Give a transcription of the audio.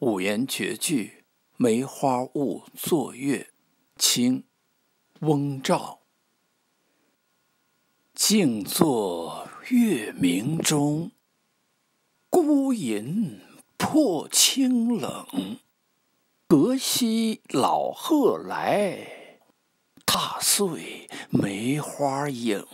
五言绝句《梅花坞坐月》，清·翁照。静坐月明中，孤吟破清冷。隔溪老鹤来，踏碎梅花影。